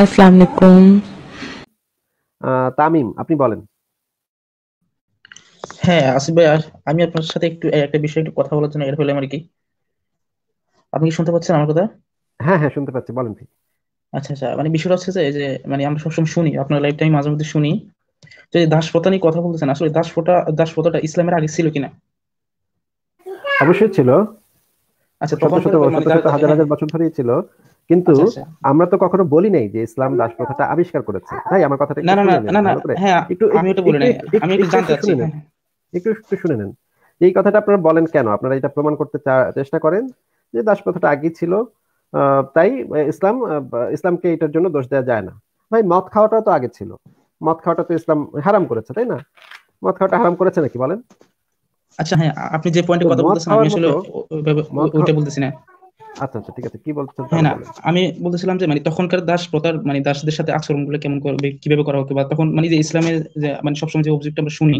আসসালামু আলাইকুম তামিম আপনি বলেন হ্যাঁ আসিফ ভাই আমি আপনার সাথে একটু একটা বিষয়ে একটু কথা বলার জন্য এর হলাম আর কি আপনি কি শুনতে পাচ্ছেন আমার কথা হ্যাঁ হ্যাঁ শুনতে পাচ্ছি বলেন ঠিক আচ্ছা আচ্ছা মানে বিষয়টা হচ্ছে যে মানে আমরা সবসময় শুনি আপনার লাইফ টাইম মাঝে মধ্যে শুনি যে দাসপ্রথা নিয়ে কথা বলতেছেন আসলে দাসপ্রথা দাসপ্রথাটা ইসলামের আগে ছিল কিনা অবশ্যই ছিল আচ্ছা তখন মানে হাজার হাজার বছর ধরেই ছিল কিন্তু আচ্ছা, আচ্ছা। আমরা তো কখনো বলি নাই যে ইসলাম দাস প্রথাটা আবিষ্কার করেছে হ্যাঁ। তাই আমার কথাটা না না না না হ্যাঁ আমি এটা বলি নাই আমি একটু জানতে চাচ্ছি হ্যাঁ। একটু একটু শুনে নেন এই কথাটা আপনারা বলেন কেন আপনারা এটা প্রমাণ করতে চেষ্টা করেন যে দাস প্রথাটা আগে ছিল তাই ইসলাম ইসলামকে এটার জন্য দোষ দেওয়া যায় না ভাই মদ খাওয়াটা তো আগে ছিল মদ খাওয়াটা তো ইসলাম হারাম করেছে তাই না মদ খাওয়াটা হারাম করেছে নাকি বলেন আচ্ছা হ্যাঁ আপনি যে পয়েন্টে কথা বলতেছেন আমি আসলে ওইটা বলতেছি না আচ্ছা আচ্ছা ঠিক আছে কি হ্যাঁ না আমি বলতেছিলাম যে মানে তখনকার দাস প্রথার মানে দাসদের সাথে কেমন করবে কিভাবে করা হতো বা তখন মানে যে ইসলামের যে মানে সবসময় যে আমরা শুনি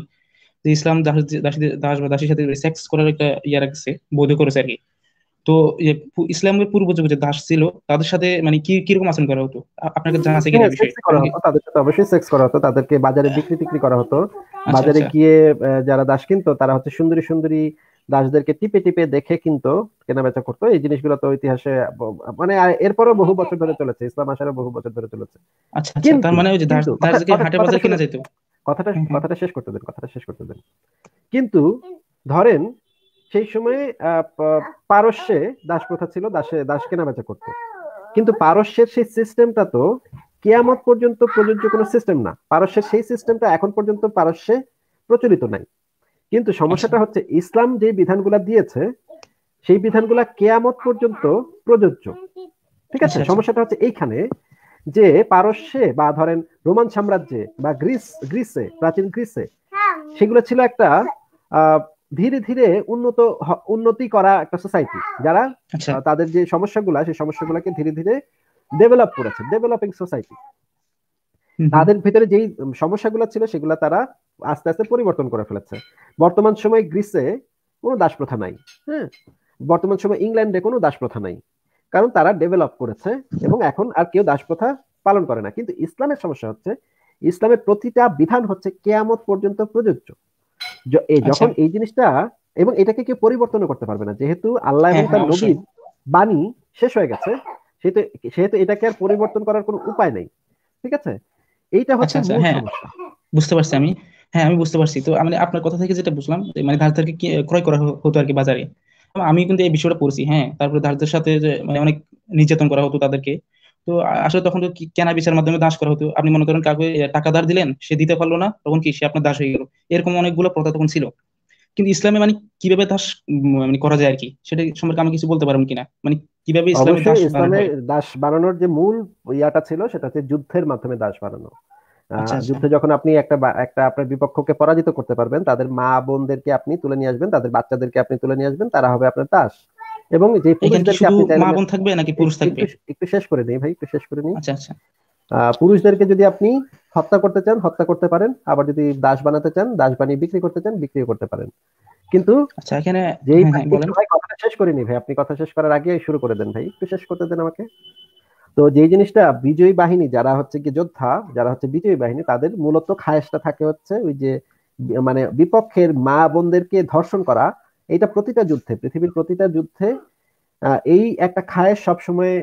যে ইসলাম দাস দাস বা দাসীর সাথে সেক্স করার একটা ইয়ে রাখছে বৈধ করেছে আর কি তো ইসলামের পূর্ব যুগে যে দাস ছিল তাদের সাথে মানে কি কিরকম আচরণ করা হতো আপনাকে জানা আছে কিনা হ্যাঁ, করা তাদের সাথে অবশ্যই সেক্স করা হতো তাদেরকে বাজারে আচ্ছা, বিক্রি টিক্রি করা হতো আচ্ছা, বাজারে আচ্ছা। গিয়ে যারা দাস কিনতো তারা হচ্ছে সুন্দরী সুন্দরী দাসদেরকে টিপে টিপে দেখে কিন্তু কেনাবেচা করতো এই জিনিসগুলো তো ইতিহাসে মানে এরপরও বহু আচ্ছা। বছর ধরে চলেছে ইসলাম আসারও বহু বছর ধরে চলেছে আচ্ছা, আচ্ছা, মানে কথাটা কথাটা শেষ করতে দেন কথাটা শেষ করতে দেন কিন্তু ধরেন সেই সময়ে পারস্যে দাস প্রথা ছিল দাসে দাস কেনাবেচা করতো কিন্তু পারস্যের সেই সিস্টেমটা তো কেয়ামত পর্যন্ত প্রযোজ্য কোনো সিস্টেম না পারস্যের সেই সিস্টেমটা এখন পর্যন্ত পারস্যে প্রচলিত নাই কিন্তু সমস্যাটা আচ্ছা। হচ্ছে ইসলাম যে বিধানগুলা দিয়েছে সেই বিধানগুলা কেয়ামত পর্যন্ত প্রযোজ্য ঠিক আছে আচ্ছা, আচ্ছা। সমস্যাটা হচ্ছে এইখানে যে পারস্যে বা ধরেন রোমান সাম্রাজ্যে বা গ্রিস গ্রিসে প্রাচীন গ্রিসে সেগুলো ছিল একটা ধীরে ধীরে উন্নত উন্নতি করা একটা সোসাইটি যারা তাদের যে সমস্যাগুলা সেই সমস্যাগুলোকে ধীরে ধীরে ডেভেলপ করেছে ডেভেলপিং সোসাইটি তাদের ভিতরে যেই সমস্যাগুলো ছিল সেগুলো তারা আস্তে আস্তে পরিবর্তন করে ফেলেছে বর্তমান সময় গ্রিসে কোনো দাস প্রথা নাই হ্যাঁ বর্তমান সময় ইংল্যান্ডে কোনো দাস প্রথা নাই কারণ তারা ডেভেলপ করেছে এবং এখন আর কেউ দাস প্রথা পালন করে না কিন্তু ইসলামের সমস্যা হচ্ছে ইসলামের প্রতিটা বিধান হচ্ছে কেয়ামত পর্যন্ত প্রযোজ্য আচ্ছা। যখন এই জিনিসটা এবং এটাকে কেউ পরিবর্তন করতে পারবে না যেহেতু আল্লাহ এবং হ্যাঁ, তার হ্যাঁ, নবীর বাণী শেষ হয়ে গেছে সেহেতু সেহেতু এটাকে আর পরিবর্তন করার কোনো উপায় নেই ঠিক আছে এইটা হচ্ছে আচ্ছা, আচ্ছা, হ্যাঁ। বুঝতে পারছি আমি হ্যাঁ আমি বুঝতে পারছি তো মানে আপনার কথা থেকে যেটা বুঝলাম মানে ধার ধারকে ক্রয় করা হতো আর কি বাজারে আমি কিন্তু এই বিষয়টা পড়ছি হ্যাঁ তারপরে ধারদের সাথে মানে অনেক নির্যাতন করা হতো তাদেরকে তো আসলে তখন তো কেনা বিচার মাধ্যমে দাস করা হতো আপনি মনে করেন কাউকে টাকা ধার দিলেন সে দিতে পারলো না তখন কি সে আপনার দাস হয়ে গেল এরকম অনেকগুলো প্রথা তখন ছিল কিন্তু ইসলামে মানে কিভাবে দাস মানে করা যায় আর কি সেটা সম্পর্কে আমি কিছু বলতে পারবেন কিনা মানে কিভাবে ইসলামে দাস বানানোর যে মূল ইয়াটা ছিল সেটা হচ্ছে যুদ্ধের মাধ্যমে দাস বানানো আচ্ছা, আচ্ছা। যুদ্ধে যখন আপনি একটা একটা আপনার বিপক্ষকে পরাজিত করতে পারবেন তাদের মা বোনদেরকে আপনি তুলে নিয়ে আসবেন তাদের বাচ্চাদেরকে আপনি তুলে নিয়ে আসবেন তারা হবে আপনার দাস এবং যে পুরুষদেরকে আপনি মা বোন থাকবে নাকি পুরুষ থাকবে একটু শেষ করে দেই ভাই একটু শেষ করে নেই আচ্ছা আচ্ছা পুরুষদেরকে যদি আপনি হত্যা করতে চান হত্যা করতে পারেন আবার যদি দাস বানাতে চান দাস বানিয়ে বিক্রি করতে চান বিক্রি করতে পারেন কিন্তু আচ্ছা এখানে যেই হ্যাঁ, হ্যাঁ, ভাই কথা শেষ করে নি ভাই আপনি কথা শেষ করার আগে শুরু করে দেন ভাই একটু শেষ করতে দেন আমাকে তো যে জিনিসটা বিজয়ী বাহিনী যারা হচ্ছে কি যোদ্ধা যারা হচ্ছে বিজয়ী বাহিনী তাদের মূলত খায়েসটা থাকে হচ্ছে ওই যে মানে বিপক্ষের মা বোনদেরকে ধর্ষণ করা এটা প্রতিটা যুদ্ধে পৃথিবীর প্রতিটা যুদ্ধে এই একটা খায়েস সবসময়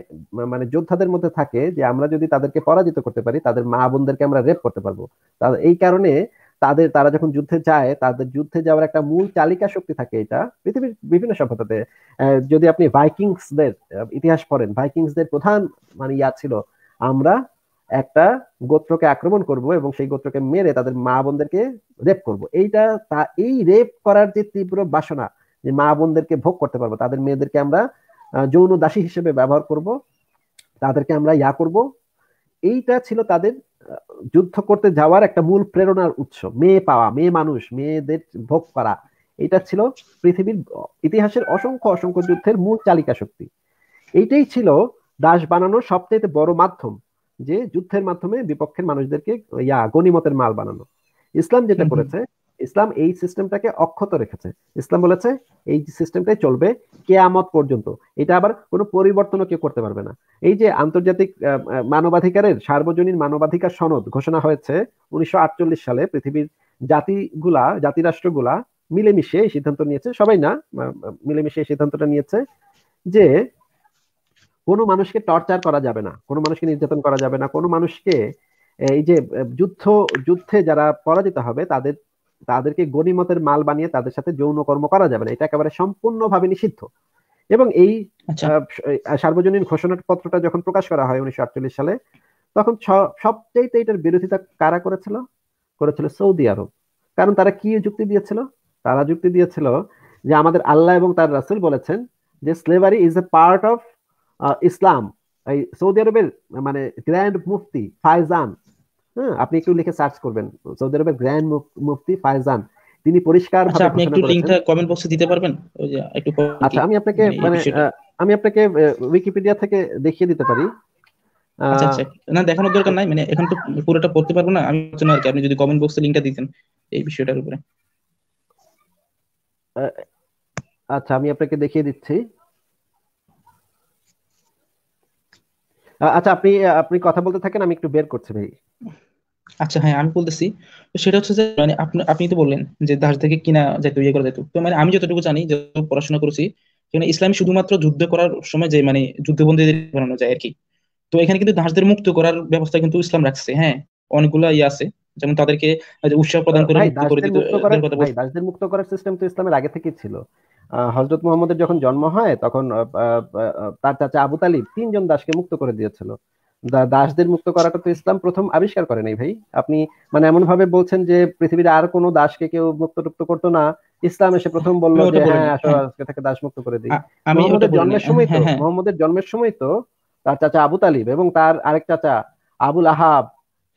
মানে যোদ্ধাদের মধ্যে থাকে যে আমরা যদি তাদেরকে পরাজিত করতে পারি তাদের মা বোনদেরকে আমরা রেপ করতে পারবো এই কারণে তাদের তারা যখন যুদ্ধে যায় তাদের যুদ্ধে যাওয়ার একটা মূল চালিকা শক্তি থাকে এটা পৃথিবীর বিভিন্ন সভ্যতাতে যদি আপনি ভাইকিংসদের ইতিহাস পড়েন ভাইকিংসদের প্রধান মানে ইয়া ছিল আমরা একটা গোত্রকে আক্রমণ করব এবং সেই গোত্রকে মেরে তাদের মা বোনদেরকে রেপ করব এইটা তা এই রেপ করার যে তীব্র বাসনা যে মা বোনদেরকে ভোগ করতে পারবো তাদের মেয়েদেরকে আমরা যৌন দাসী হিসেবে ব্যবহার করব তাদেরকে আমরা ইয়া করব এইটা ছিল তাদের যুদ্ধ করতে যাওয়ার একটা মূল প্রেরণার উৎস মেয়ে পাওয়া মেয়ে মানুষ মেয়েদের ভোগ করা এটা ছিল পৃথিবীর ইতিহাসের অসংখ্য অসংখ্য যুদ্ধের মূল চালিকা শক্তি এইটাই ছিল দাস বানানোর সবচেয়ে বড় মাধ্যম যে যুদ্ধের মাধ্যমে বিপক্ষের মানুষদেরকে ইয়া গণিমতের মাল বানানো ইসলাম যেটা করেছে ইসলাম এই সিস্টেমটাকে অক্ষত রেখেছে ইসলাম বলেছে এই সিস্টেমটাই চলবে কেয়ামত পর্যন্ত এটা আবার কোনো পরিবর্তনও কেউ করতে পারবে না এই যে আন্তর্জাতিক মানবাধিকারের সার্বজনীন মানবাধিকার সনদ ঘোষণা হয়েছে উনিশশো সালে পৃথিবীর জাতিগুলা জাতিরাষ্ট্রগুলা মিলেমিশে এই সিদ্ধান্ত নিয়েছে সবাই না মিলেমিশে এই সিদ্ধান্তটা নিয়েছে যে কোনো মানুষকে টর্চার করা যাবে না কোনো মানুষকে নির্যাতন করা যাবে না কোনো মানুষকে এই যে যুদ্ধ যুদ্ধে যারা পরাজিত হবে তাদের তাদেরকে গণিমতের মাল বানিয়ে তাদের সাথে যৌন কর্ম করা যাবে না এটা একেবারে সম্পূর্ণভাবে নিষিদ্ধ এবং এই আচ্ছা। সার্বজনীন পত্রটা যখন প্রকাশ করা হয় উনিশশো সালে তখন সবচেয়ে এটার বিরোধিতা কারা করেছিল করেছিল সৌদি আরব কারণ তারা কি যুক্তি দিয়েছিল তারা যুক্তি দিয়েছিল যে আমাদের আল্লাহ এবং তার রাসুল বলেছেন যে slavery is a part of Islam এই সৌদি আরবের মানে গ্র্যান্ড মুফতি ফাইজান হ্যাঁ আপনি একটু লিখে সার্চ করবেন সৌদি আরবের গ্র্যান্ড মুফতি ফায়জান তিনি পরিষ্কার আচ্ছা আপনি একটু লিংকটা কমেন্ট বক্সে দিতে পারবেন ওই যে একটু আচ্ছা আমি আপনাকে মানে আমি আপনাকে উইকিপিডিয়া থেকে দেখিয়ে দিতে পারি আচ্ছা আচ্ছা না দেখানোর দরকার নাই মানে এখন তো পুরোটা পড়তে পারবো না আমি বলছিলাম আর কি আপনি যদি কমেন্ট বক্সে লিংকটা দিতেন এই বিষয়টার উপরে আচ্ছা আমি আপনাকে দেখিয়ে দিচ্ছি আচ্ছা আপনি আপনি কথা বলতে থাকেন আমি একটু বের করছি ভাই আচ্ছা হ্যাঁ আমি বলতেছি সেটা হচ্ছে যে মানে আপনি আপনি তো বললেন যে দাস থেকে কিনা যেত ইয়ে করা যেত তো মানে আমি যতটুকু জানি যে পড়াশোনা করেছি সেখানে ইসলাম শুধুমাত্র যুদ্ধ করার সময় যে মানে যুদ্ধবন্দীদের বানানো যায় আর কি তো এখানে কিন্তু দাসদের মুক্ত করার ব্যবস্থা কিন্তু ইসলাম রাখছে হ্যাঁ অনেকগুলো ইয়ে আছে যেমন তাদেরকে উৎসাহ প্রদান করে দাসদের মুক্ত করার সিস্টেম তো ইসলামের আগে থেকেই ছিল হজরত মোহাম্মদের যখন জন্ম হয় তখন তার চাচা আবু তালিব তিনজন দাসকে মুক্ত করে দিয়েছিল দাসদের মুক্ত করাটা তো ইসলাম প্রথম আবিষ্কার করে নাই ভাই আপনি মানে এমন ভাবে বলছেন যে পৃথিবীর আর কোনো দাসকে কেউ মুক্ত টুক্ত করতো না ইসলাম এসে প্রথম বললো যে হ্যাঁ আসো হ্যাঁ। আজকে থেকে দাস মুক্ত করে দিই হ্যাঁ, হ্যাঁ। মোহাম্মদের জন্মের সময় তো মোহাম্মদের জন্মের সময় তো তার চাচা আবু তালিব এবং তার আরেক চাচা আবুল আহাব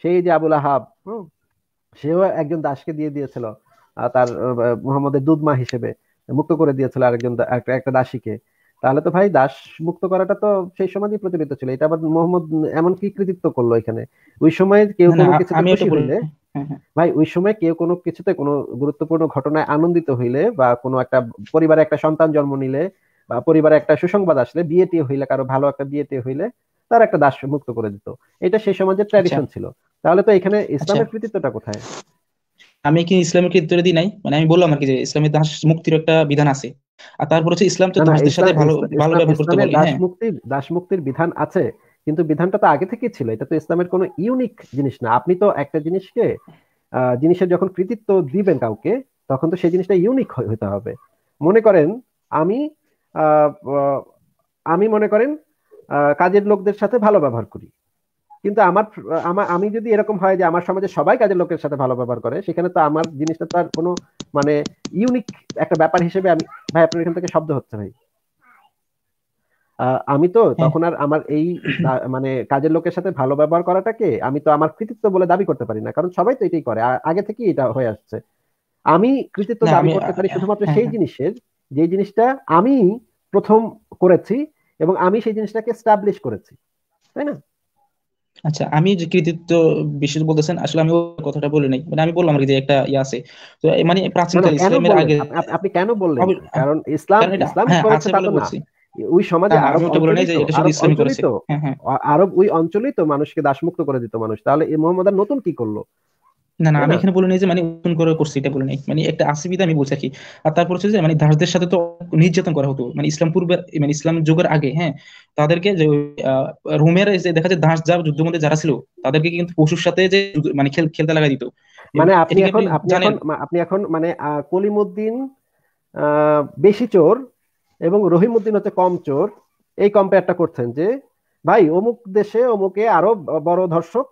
সেই যে আবুল আহাব সেও একজন দাসকে দিয়ে দিয়েছিল তার মোহাম্মদের দুধমা হিসেবে মুক্ত করে দিয়েছিল আরেকজন একটা দাসীকে তাহলে তো ভাই দাস মুক্ত করাটা তো সেই সময় প্রচলিত ছিল এটা আবার মোহাম্মদ এমন কি কৃতিত্ব করলো এখানে ওই সময় কেউ কোনো কিছু বললে হ্যাঁ, হ্যাঁ। ভাই ওই সময় কেউ কোনো কিছুতে কোনো গুরুত্বপূর্ণ ঘটনায় আনন্দিত হইলে বা কোনো একটা পরিবারে একটা সন্তান জন্ম নিলে বা পরিবারে একটা সুসংবাদ আসলে বিয়েতে হইলে কারো ভালো একটা বিয়েতে হইলে তার একটা দাস মুক্ত করে দিত এটা সেই সমাজের ট্র্যাডিশন আচ্ছা। ছিল তাহলে তো এখানে আচ্ছা। ইসলামের কৃতিত্বটা কোথায় আমি কি ইসলামের ক্ষেত্রে দিই নাই মানে আমি বললাম আর কি যে ইসলামের দাস মুক্তির একটা বিধান আছে আর তারপর হচ্ছে ইসলাম তো দাসদের সাথে ভালো ভালো ব্যবহার করতে পারে দাস হ্যাঁ। মুক্তির দাস মুক্তির বিধান আছে কিন্তু বিধানটা তো আগে থেকেই ছিল এটা তো ইসলামের কোনো ইউনিক জিনিস না আপনি তো একটা জিনিসকে জিনিসের যখন কৃতিত্ব দিবেন কাউকে তখন তো সেই জিনিসটা ইউনিক হতে হবে মনে করেন আমি আমি মনে করেন কাজের লোকদের সাথে ভালো ব্যবহার করি কিন্তু আমার আমার আমি যদি এরকম হয় যে আমার সমাজে সবাই কাজের লোকের সাথে ভালো ব্যবহার করে সেখানে তো আমার জিনিসটা তার কোনো মানে ইউনিক একটা ব্যাপার হিসেবে আমি ভাই আপনার এখান থেকে শব্দ হচ্ছে ভাই আমি তো হ্যাঁ। তখন আর আমার এই মানে কাজের লোকের সাথে ভালো ব্যবহার করাটাকে আমি তো আমার কৃতিত্ব বলে দাবি করতে পারি না কারণ সবাই তো এটাই করে আগে থেকে এটা হয়ে আসছে আমি কৃতিত্ব দাবি করতে পারি শুধুমাত্র হ্যাঁ, সেই হ্যাঁ। জিনিসের যে জিনিসটা আমি প্রথম করেছি এবং আমি সেই জিনিসটাকে স্টাবলিশ করেছি তাই না আচ্ছা আমি যে কৃতিত্ব বিশেষ বলতেছেন আসলে আমি কথাটা বলি নাই মানে আমি বললাম আর কি যে একটা ইয়ে আছে তো মানে প্রাচীনকাল ইসলামের আগে আপনি কেন বললেন কারণ হ্যাঁ, ইসলাম ইসলাম হ্যাঁ, করেছে আচ্ছা, তা না ওই সমাজে আরব আরব ওই অঞ্চলেই তো মানুষকে দাসমুক্ত করে দিত মানুষ তাহলে মোহাম্মদ আর নতুন কি করলো না না আমি এখানে বলে নাই যে মানে ওপেন করে করছি এটা বলে নাই মানে একটা আসিবিদা আমি বলছি কি আর তারপর হচ্ছে যে মানে দাসদের সাথে তো নির্যাতন করা হতো মানে ইসলাম পূর্বে মানে ইসলাম যুগের আগে হ্যাঁ তাদেরকে যে রোমের যে দেখা যায় দাস যার যুদ্ধ মধ্যে যারা ছিল তাদেরকে কিন্তু পশুর সাথে যে মানে খেল খেলতে লাগাই দিত মানে আপনি এখন আপনি এখন আপনি এখন মানে কলিমউদ্দিন বেশি চোর এবং রহিমউদ্দিন হচ্ছে কম চোর এই কম্পেয়ারটা করছেন যে ভাই অমুক দেশে অমুকে আরো বড় ধর্ষক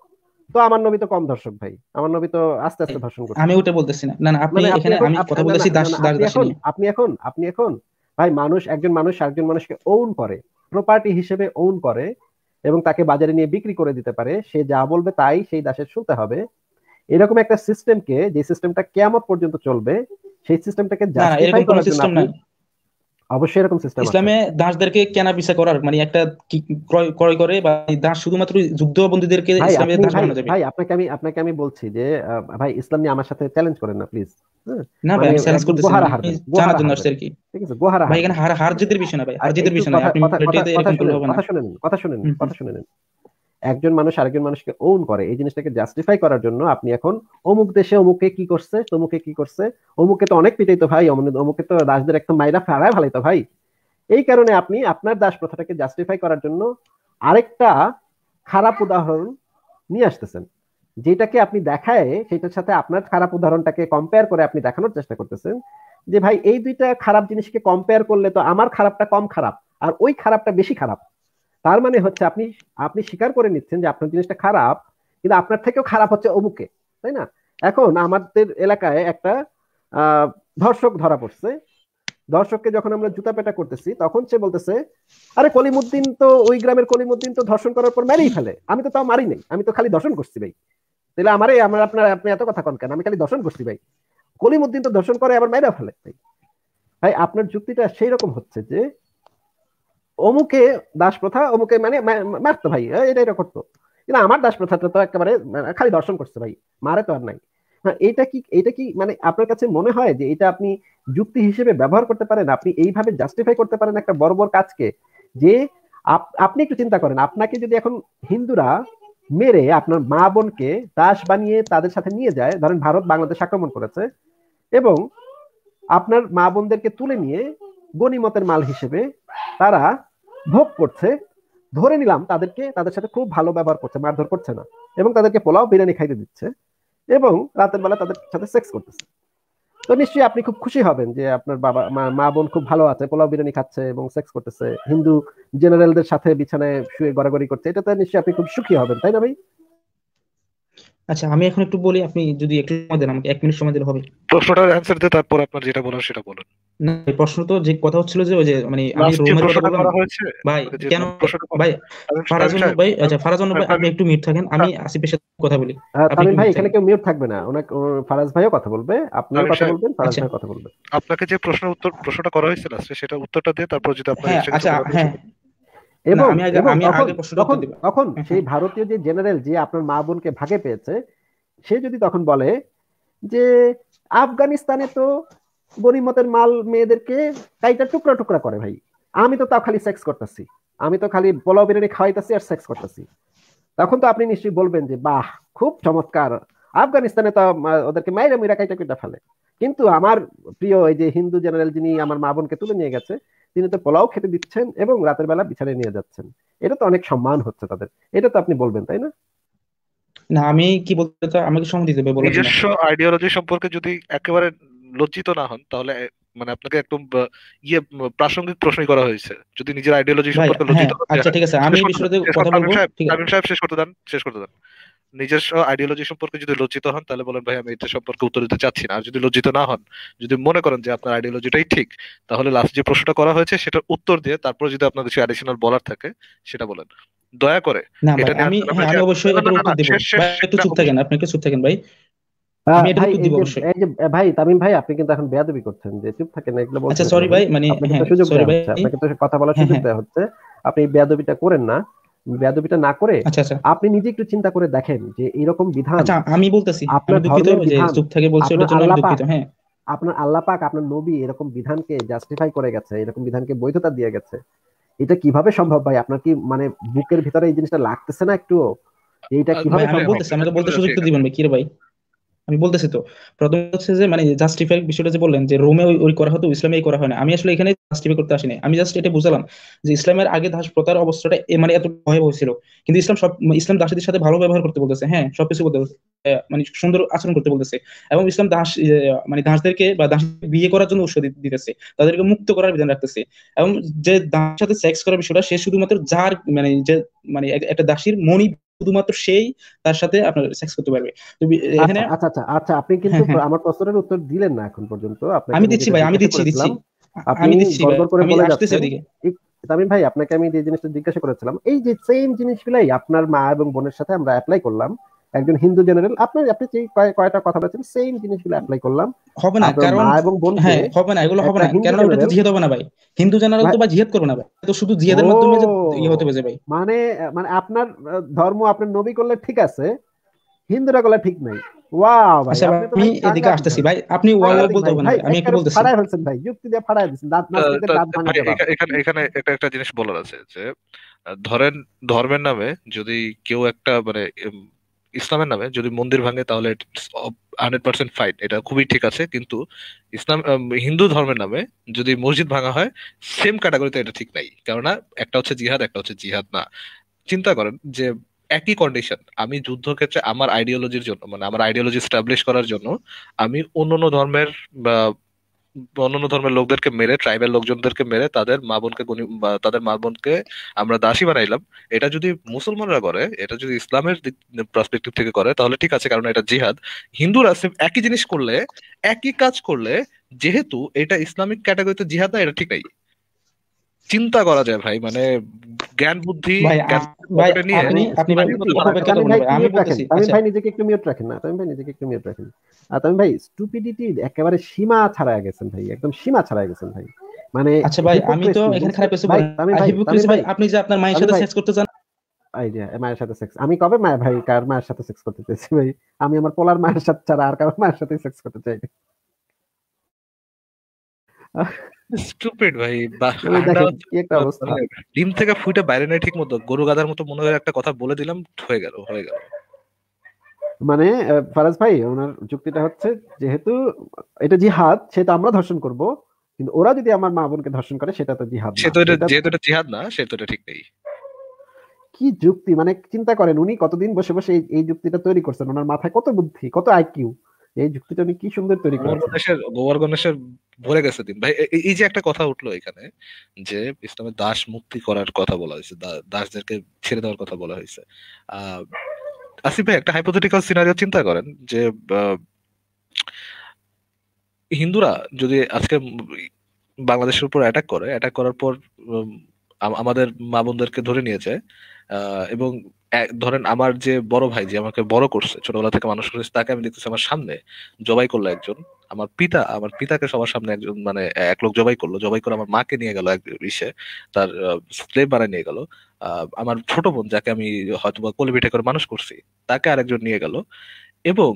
তো আমার নবী তো কম দর্শক ভাই আমার নবী তো আস্তে আস্তে ধর্ষণ করছে আমি ওটা বলতেছি না না মানে আপনি এখানে আমি কথা বলতেছি দাস দাস দাস আপনি এখন আপনি এখন ভাই মানুষ একজন মানুষ আরেকজন মানুষকে ওন করে প্রপার্টি হিসেবে ওন করে এবং তাকে বাজারে নিয়ে বিক্রি করে দিতে পারে সে যা বলবে তাই সেই দাসের শুনতে হবে এরকম একটা সিস্টেমকে যে সিস্টেমটা কেমন পর্যন্ত চলবে সেই সিস্টেমটাকে জাস্টিফাই করার জন্য অবশ্যই এরকম সিস্টেম ইসলামে দাসদেরকে কেনা বিচা করার মানে একটা ক্রয় ক্রয় করে বা দাস শুধুমাত্র যুদ্ধবন্দীদেরকে ইসলামে দাস বানানো যাবে ভাই আপনাকে আমি আপনাকে আমি বলছি যে ভাই ইসলাম নিয়ে আমার সাথে চ্যালেঞ্জ করেন না প্লিজ হ্যাঁ? না ভাই চ্যালেঞ্জ মানে করতেছি জানার জন্য আসছে আর কি ঠিক আছে গোহারা ভাই এখানে হার হার জিতের বিষয় না ভাই হার জিতের বিষয় না আপনি কথা শুনেন কথা শুনেন কথা শুনেন একজন মানুষ আরেকজন মানুষকে ওন করে এই জিনিসটাকে জাস্টিফাই করার জন্য আপনি এখন অমুক দেশে অমুকে কি করছে তমুকে কি করছে অমুকে তো অনেক পিটাই তো ভাই অমুকে তো দাসদের একদম মাইরা ফেরায় ভালাই তো ভাই এই কারণে আপনি আপনার দাস প্রথাটাকে জাস্টিফাই করার জন্য আরেকটা খারাপ উদাহরণ নিয়ে আসতেছেন যেটাকে আপনি দেখায় সেটার সাথে আপনার খারাপ উদাহরণটাকে কম্পেয়ার করে আপনি দেখানোর চেষ্টা করতেছেন যে ভাই এই দুইটা খারাপ জিনিসকে কম্পেয়ার করলে তো আমার খারাপটা কম খারাপ আর ওই খারাপটা বেশি খারাপ তার মানে হচ্ছে আপনি আপনি স্বীকার করে নিচ্ছেন যে আপনার জিনিসটা খারাপ কিন্তু আপনার থেকেও খারাপ হচ্ছে অমুকে তাই না এখন আমাদের এলাকায় একটা ধর্ষক ধরা পড়ছে ধর্ষককে যখন আমরা জুতা পেটা করতেছি তখন সে বলতেছে আরে কলিমুদ্দিন তো ওই গ্রামের কলিমুদ্দিন তো ধর্ষণ করার পর মেরেই ফেলে আমি তো তাও মারি নাই আমি তো খালি দর্শন করছি ভাই তাহলে আমারে আমার আপনার আপনি এত কথা কন কেন আমি খালি দর্শন করছি ভাই কলিমুদ্দিন তো দর্শন করে আবার মাইরা ফেলে ভাই ভাই আপনার যুক্তিটা সেই রকম হচ্ছে যে অমুকে দাস প্রথা অমুকে মানে মারতো ভাই এটা এটা করতো কিন্তু আমার দাস প্রথাটা তো একেবারে মানে খালি দর্শন করছে ভাই মারে তো আর নাই হ্যাঁ, এটা কি এটা কি মানে আপনার কাছে মনে হয় যে এটা আপনি যুক্তি হিসেবে ব্যবহার করতে পারেন আপনি এইভাবে জাস্টিফাই করতে পারেন একটা বড় বড় কাজকে যে আপনি একটু চিন্তা করেন আপনাকে যদি এখন হিন্দুরা মেরে আপনার মা বোনকে দাস বানিয়ে তাদের সাথে নিয়ে যায় ধরেন ভারত বাংলাদেশ আক্রমণ করেছে এবং আপনার মা বোনদেরকে তুলে নিয়ে গণিমতের মাল হিসেবে তারা ভোগ করছে ধরে নিলাম তাদেরকে তাদের সাথে খুব ভালো ব্যবহার করছে মারধর করছে না এবং তাদেরকে পোলাও বিরিয়ানি খাইতে দিচ্ছে এবং রাতের বেলা তাদের সাথে সেক্স করতেছে তো নিশ্চয়ই আপনি খুব খুশি হবেন যে আপনার বাবা মা বোন খুব ভালো আছে পোলাও বিরিয়ানি খাচ্ছে এবং সেক্স করতেছে হিন্দু জেনারেলদের সাথে বিছানায় শুয়ে গড়াগড়ি করছে এটাতে নিশ্চয়ই আপনি খুব সুখী হবেন তাই না ভাই আচ্ছা আমি এখন একটু বলি আপনি যদি একটু সময় দেন আমাকে এক মিনিট সময় দিলে হবে প্রশ্নটার অ্যানসার দিয়ে তারপর আপনার যেটা বলার সেটা বলুন না প্রশ্ন তো যে কথা হচ্ছিল যে ওই যে মানে আমি রুমের কথা বললাম ভাই কেন ভাই আচ্ছা, আচ্ছা। ফারাজুন ভাই আচ্ছা ফারাজুন ভাই আপনি একটু মিউট থাকেন হ্যাঁ, আমি আসিফের সাথে কথা বলি হ্যাঁ, আপনি ভাই এখানে কেউ মিউট থাকবে না ওনা ফারাজ ভাইও কথা বলবে আপনি কথা বলবেন ফারাজ ভাই কথা বলবে আপনাকে যে প্রশ্ন উত্তর প্রশ্নটা করা হয়েছিল সেটা উত্তরটা দিয়ে তারপর যদি আপনি হ্যাঁ, আচ্ছা হ্যাঁ এবং তখন হ্যাঁ, হ্যাঁ। সেই ভারতীয় যে জেনারেল যে আপনার মা বোনকে ভাগে পেয়েছে সে যদি তখন বলে যে আফগানিস্তানে তো গরিমতের মাল মেয়েদেরকে কাইটা টুকরা টুকরা করে ভাই আমি তো তাও খালি সেক্স করতেছি আমি তো খালি পোলাও বিরিয়ানি খাওয়াইতেছি আর সেক্স করতেছি তখন তো আপনি নিশ্চয়ই বলবেন যে বাহ খুব চমৎকার আফগানিস্তানে তো ওদেরকে মাইরা মিরা কাইটা কুইটা ফেলে কিন্তু আমার প্রিয় এই যে হিন্দু জেনারেল যিনি আমার মা বোনকে তুলে নিয়ে গেছে তিনি তো পোলাও খেতে দিচ্ছেন এবং রাতের বেলা বিছানায় নিয়ে যাচ্ছেন এটা তো অনেক সম্মান হচ্ছে তাদের এটা তো আপনি বলবেন তাই না না আমি কি বলতে চাই আমাকে সময় দিতে হবে নিজস্ব আইডিওলজি সম্পর্কে যদি একেবারে লজ্জিত না হন তাহলে মানে আপনাকে একদম ইয়ে প্রাসঙ্গিক প্রশ্ন করা হয়েছে যদি নিজের আইডিওলজি সম্পর্কে লজ্জিত হ্যাঁ, আচ্ছা ঠিক আছে আমি কথা বলবো ঠিক আছে সাহেব শেষ করতে দেন শেষ করতে দেন নিজস্ব আইডিওলজি সম্পর্কে যদি লজ্জিত হন তাহলে বলেন ভাই আমি এটা সম্পর্কে উত্তর দিতে চাচ্ছি না আর যদি লজ্জিত না হন যদি মনে করেন যে আপনার আইডিওলজিটাই ঠিক তাহলে লাস্ট যে প্রশ্নটা করা হয়েছে সেটার উত্তর দিয়ে তারপরে যদি আপনার কিছু অ্যাডিশনাল বলার থাকে সেটা বলেন দয়া করে এটা আমি আমি অবশ্যই এটার উত্তর দেব একটু চুপ থাকেন আপনি একটু চুপ থাকেন ভাই আমি এটা উত্তর দেব অবশ্যই এই যে ভাই তামিম ভাই আপনি কিন্তু এখন বেয়াদবি করছেন যে চুপ থাকেন এগুলো আচ্ছা সরি ভাই মানে হ্যাঁ, সরি ভাই আপনাকে তো কথা বলার হ্যাঁ, সুযোগ হ্যাঁ। দেওয়া হচ্ছে আপনি বেয়াদবিটা করেন না বেদবিটা না করে আচ্ছা, আচ্ছা। আপনি নিজে একটু চিন্তা করে দেখেন যে এরকম বিধান আচ্ছা, আমি বলতেছি আপনার ধর্মের বিধান থেকে বলছি ওটার জন্য আমি দুঃখিত হ্যাঁ আপনার আল্লাহ পাক আপনার নবী এরকম বিধানকে জাস্টিফাই করে গেছে এরকম বিধানকে বৈধতা দিয়ে গেছে এটা কিভাবে সম্ভব ভাই আপনার কি মানে বুকের ভিতরে এই জিনিসটা লাগতেছে না একটু এইটা কিভাবে সম্ভব বলতেছি তো বলতে সুযোগ তো দিবেন ভাই কি রে ভাই আমি বলতেছি তো প্রথম হচ্ছে যে মানে জাস্টিফাই বিষয়টা যে বললেন যে রোমে ওই করা হতো ইসলামে করা হয় না আমি আসলে এখানে জাস্টিফাই করতে আসিনি আমি জাস্ট এটা বুঝলাম যে ইসলামের আগে দাস প্রতার অবস্থাটা মানে এত ভয় হয়েছিল কিন্তু ইসলাম সব মানে ইসলাম দাসীদের সাথে ভালো ব্যবহার করতে বলতেছে হ্যাঁ সবকিছু বলতে মানে সুন্দর আচরণ করতে বলতেছে এবং ইসলাম দাস মানে দাসদেরকে বা দাস বিয়ে করার জন্য উৎসাহ দিতেছে তাদেরকে মুক্ত করার বিধান রাখতেছে এবং যে দাসের সাথে সেক্স করার বিষয়টা সে শুধুমাত্র যার মানে যে মানে একটা দাসীর মনি শুধুমাত্র সেই তার সাথে আপনার সেক্স করতে পারবে আচ্ছা, এখানে আচ্ছা আচ্ছা আচ্ছা আপনি কিন্তু হ্যাঁ, হ্যাঁ। আমার প্রশ্নের উত্তর দিলেন না এখন পর্যন্ত আমি দিচ্ছি ভাই আমি দিচ্ছি দিচ্ছি আমি দিচ্ছি আমি আসতেছি এদিকে তামিম ভাই আপনাকে আমি যে জিনিসটা জিজ্ঞাসা করেছিলাম এই যে সেম জিনিসগুলাই আপনার মা এবং বোনের সাথে আমরা অ্যাপ্লাই করলাম একজন হিন্দু জেনারেল আপনি আপনি যে কয়টা কথা বলেছেন সেম জিনিসগুলো অ্যাপ্লাই করলাম হবে না কারণ মা এবং বোন হ্যাঁ হবে না এগুলো হবে না কারণ ওটা তো জিহাদ হবে না ভাই হিন্দু জেনারেল মানে তো বা জিহাদ করবে না ভাই তো শুধু জিহাদের মাধ্যমে যে ইয়ে হতে পারে ভাই মানে মানে আপনার ধর্ম আপনি নবী করলে ঠিক আছে হিন্দুরা করলে ঠিক নাই একটা জিনিস বলার আছে যে ধরেন ধর্মের নামে যদি কেউ একটা মানে ইসলামের নামে যদি মন্দির ভাঙে তাহলে হান্ড্রেড পার্সেন্ট ফাইন এটা খুবই ঠিক আছে কিন্তু ইসলাম হিন্দু ধর্মের নামে যদি মসজিদ ভাঙা হয় সেম ক্যাটাগরিতে এটা ঠিক নাই কেননা একটা হচ্ছে জিহাদ একটা হচ্ছে জিহাদ না চিন্তা করেন যে একই কন্ডিশন আমি যুদ্ধ ক্ষেত্রে আমার আইডিওলজির জন্য মানে আমার আইডিওলজি স্টাবলিশ করার জন্য আমি অন্য ধর্মের বা অন্যান্য ধর্মের লোকদেরকে মেরে ট্রাইবেল লোকজনদেরকে মেরে তাদের মা বোনকে তাদের মা বোনকে আমরা দাসী বানাইলাম এটা যদি মুসলমানরা করে এটা যদি ইসলামের পার্সপেক্টিভ থেকে করে তাহলে ঠিক আছে কারণ এটা জিহাদ হিন্দুরা একই জিনিস করলে একই কাজ করলে যেহেতু এটা ইসলামিক ক্যাটাগরিতে জিহাদ না এটা ঠিক নাই চিন্তা করা যায় ভাই মানে জ্ঞান বুদ্ধি আচ্ছা। নিজেকে একটু রাখেন আচ্ছা, একেবারে সীমা ছাড়ায় গেছেন ভাই একদম সীমা ছাড়ায় গেছেন ভাই মানে আচ্ছা ভাই আমি তো এখানে খারাপ ভাই আপনি যে আপনার মায়ের সাথে সেক্স করতে চান আইডিয়া মায়ের সাথে সেক্স আমি কবে মায়ের ভাই কার মায়ের সাথে সেক্স করতে চাইছি ভাই আমি আমার পোলার মায়ের সাথে ছাড়া আর কারো মায়ের সাথে সেক্স করতে চাই স্টুপিড ভাই ডিম থেকে ফুটে বাইরে ঠিক মতো গরু মতো মনে হয় একটা কথা বলে দিলাম হয়ে গেল হয়ে গেল মানে ফারাজ ভাই ওনার যুক্তিটা হচ্ছে যেহেতু এটা জিহাদ সেটা আমরা ধর্ষণ করব কিন্তু ওরা যদি আমার মা বোনকে ধর্ষণ করে সেটা তো জিহাদ যেহেতু এটা জিহাদ না সে তো এটা ঠিক নেই কি যুক্তি মানে চিন্তা করেন উনি কতদিন বসে বসে এই যুক্তিটা তৈরি করছেন ওনার মাথায় কত বুদ্ধি কত আইকিউ এই যুক্তিটা উনি কি সুন্দর তৈরি করেন গণেশের গোবর গণেশের ভরে গেছে দিন ভাই এই যে একটা কথা উঠলো এখানে যে ইসলামের দাস মুক্তি করার কথা বলা হয়েছে দাসদেরকে ছেড়ে দেওয়ার কথা বলা হয়েছে আসিফ ভাই একটা হাইপোথেটিক্যাল সিনারিও চিন্তা করেন যে হিন্দুরা যদি আজকে বাংলাদেশের উপর অ্যাটাক করে অ্যাটাক করার পর আমাদের মা বোনদেরকে ধরে নিয়ে যায় এবং ধরেন আমার যে বড় ভাই যে আমাকে বড় করছে ছোটবেলা থেকে মানুষ করেছে তাকে আমি দেখতেছি আমার সামনে জবাই করলো একজন আমার পিতা আমার পিতাকে সবার সামনে একজন মানে এক লোক জবাই করলো জবাই করে আমার মাকে নিয়ে গেল এক ইসে তার স্লেভ বানায় নিয়ে গেল আমার ছোট বোন যাকে আমি হয়তো বা কোলে করে মানুষ করছি তাকে আরেকজন নিয়ে গেল এবং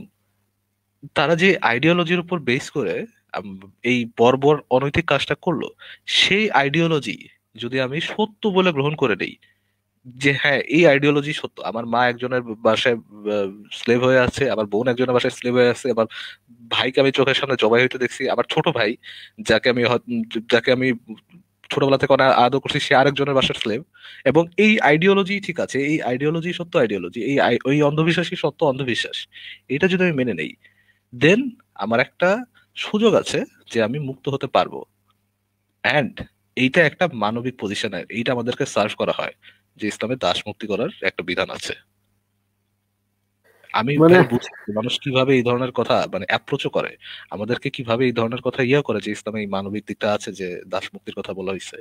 তারা যে আইডিওলজির উপর বেস করে এই বর্বর অনৈতিক কাজটা করলো সেই আইডিওলজি যদি আমি সত্য বলে গ্রহণ করে নেই যে হ্যাঁ এই আইডিওলজি সত্য আমার মা একজনের বাসায় স্লেভ হয়ে আছে আমার বোন একজনের বাসায় স্লেভ হয়ে আছে আমার ভাইকে আমি চোখের সামনে জবাই হইতে দেখছি আমার ছোট ভাই যাকে আমি যাকে আমি ছোটবেলা থেকে অনেক আদর করছি সে আরেকজনের বাসার স্লেভ এবং এই আইডিওলজি ঠিক আছে এই আইডিওলজি সত্য আইডিওলজি এই ওই অন্ধবিশ্বাসই সত্য অন্ধবিশ্বাস এটা যদি আমি মেনে নেই দেন আমার একটা সুযোগ আছে যে আমি মুক্ত হতে পারবো অ্যান্ড এইটা একটা মানবিক পজিশন এইটা আমাদেরকে সার্ভ করা হয় যে ইসলামে দাস মুক্তি করার একটা বিধান আছে আমি মানে মানুষ কিভাবে এই ধরনের কথা মানে অ্যাপ্রোচও করে আমাদেরকে কিভাবে এই ধরনের কথা ইয়া করে যে ইসলামে এই মানবিক দিকটা আছে যে দাস মুক্তির কথা বলা হয়েছে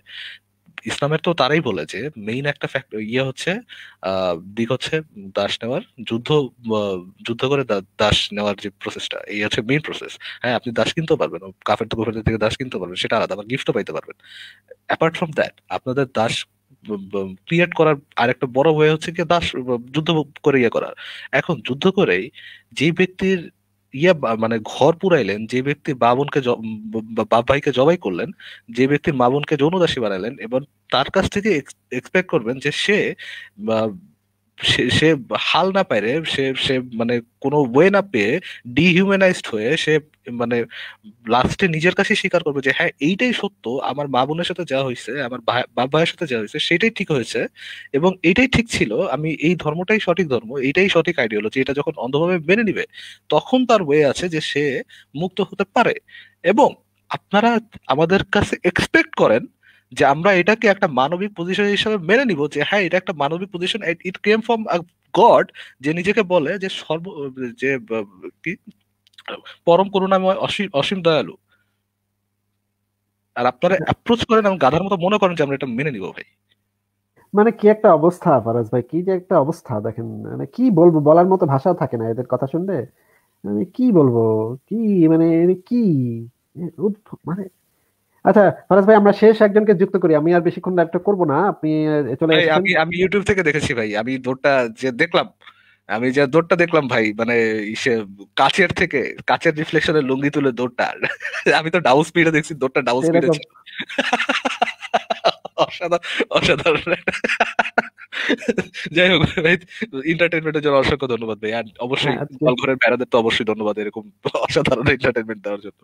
ইসলামের তো তারাই বলে যে মেইন একটা ফ্যাক্ট ইয়ে হচ্ছে দিক হচ্ছে দাস নেওয়ার যুদ্ধ যুদ্ধ করে দাস নেওয়ার যে প্রসেসটা এই হচ্ছে মেইন প্রসেস হ্যাঁ আপনি দাস কিনতে পারবেন কাফের তো থেকে দাস কিনতে পারবেন সেটা আলাদা আবার গিফটও পাইতে পারবেন অ্যাপার্ট ফ্রম দ্যাট আপনাদের দাস ক্রিয়েট করার আরেকটা বড় ভয় হচ্ছে কি দাস যুদ্ধ করে ইয়ে করার এখন যুদ্ধ করেই যে ব্যক্তির ইয়া মানে ঘর পুরাইলেন যে ব্যক্তি বাবনকে বাপ ভাইকে জবাই করলেন যে ব্যক্তি মাবনকে যৌনদাসী বানালেন এবং তার কাছ থেকে এক্সপেক্ট করবেন যে সে সে হাল না পাইরে সে সে মানে কোনো ওয়ে না পেয়ে ডিহিউম্যানাইজড হয়ে সে মানে লাস্টে নিজের কাছে স্বীকার করবে যে হ্যাঁ এইটাই সত্য আমার মা বোনের সাথে যা হয়েছে আমার বাপ ভাইয়ের সাথে যা হয়েছে সেটাই ঠিক হয়েছে এবং এইটাই ঠিক ছিল আমি এই ধর্মটাই সঠিক ধর্ম এইটাই সঠিক আইডিয়োলজি এটা যখন অন্ধভাবে মেনে নিবে তখন তার ওয়ে আছে যে সে মুক্ত হতে পারে এবং আপনারা আমাদের কাছে এক্সপেক্ট করেন যে আমরা এটাকে একটা মানবিক পজিশন হিসেবে মেনে নিব যে হ্যাঁ এটা একটা মানবিক position it came from God যে নিজেকে বলে যে সর্ব যে কি পরম করুণাময় অসীম অসীম দয়ালু আর আপনারা অ্যাপ্রোচ করেন এবং গাধার মতো মনে করেন যে আমরা এটা মেনে নিব ভাই মানে কি একটা অবস্থা ফারাজ ভাই কি যে একটা অবস্থা দেখেন মানে কি বলবো বলার মতো ভাষা থাকে না এদের কথা শুনলে মানে কি বলবো কি মানে কি মানে আচ্ছা ফরাজ ভাই আমরা শেষ একজনকে যুক্ত করি আমি আর বেশিক্ষণ লাইভটা করব না আপনি চলে আমি আমি ইউটিউব থেকে দেখেছি ভাই আমি দৌড়টা যে দেখলাম আমি যে দৌড়টা দেখলাম ভাই মানে কাচের থেকে কাছের রিফ্লেকশনের লুঙ্গি তুলে দৌড়টা আমি তো ডাউন স্পিডে দেখছি দৌড়টা ডাউন স্পিডে অসাধারণ অসাধারণ যাই হোক ভাই এন্টারটেনমেন্টের জন্য অসংখ্য ধন্যবাদ ভাই আর অবশ্যই হ্যাঁ, ঘরের বেড়াদের তো অবশ্যই ধন্যবাদ এরকম অসাধারণ এন্টারটেনমেন্ট দেওয়ার জন্য